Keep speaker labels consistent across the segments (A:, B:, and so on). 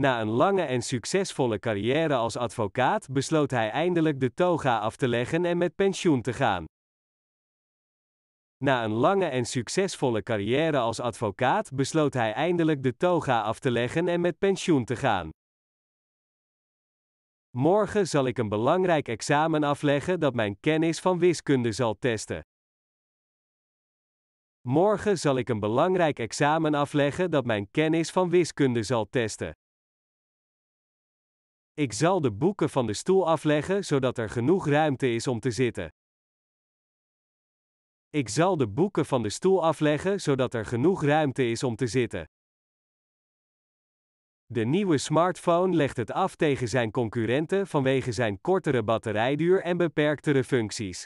A: Na een lange en succesvolle carrière als advocaat besloot hij eindelijk de toga af te leggen en met pensioen te gaan. Na een lange en succesvolle carrière als advocaat besloot hij eindelijk de toga af te leggen en met pensioen te gaan. Morgen zal ik een belangrijk examen afleggen dat mijn kennis van wiskunde zal testen. Morgen zal ik een belangrijk examen afleggen dat mijn kennis van wiskunde zal testen. Ik zal de boeken van de stoel afleggen zodat er genoeg ruimte is om te zitten. Ik zal de boeken van de stoel afleggen zodat er genoeg ruimte is om te zitten. De nieuwe smartphone legt het af tegen zijn concurrenten vanwege zijn kortere batterijduur en beperktere functies.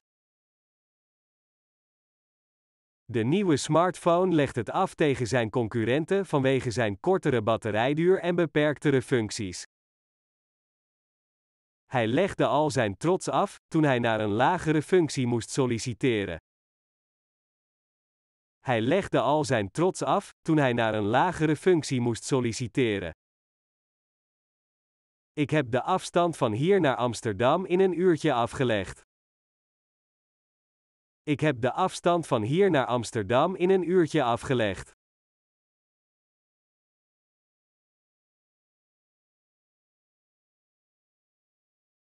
A: De nieuwe smartphone legt het af tegen zijn concurrenten vanwege zijn kortere batterijduur en beperktere functies. Hij legde al zijn trots af toen hij naar een lagere functie moest solliciteren. Hij legde al zijn trots af toen hij naar een lagere functie moest solliciteren. Ik heb de afstand van hier naar Amsterdam in een uurtje afgelegd. Ik heb de afstand van hier naar Amsterdam in een uurtje afgelegd.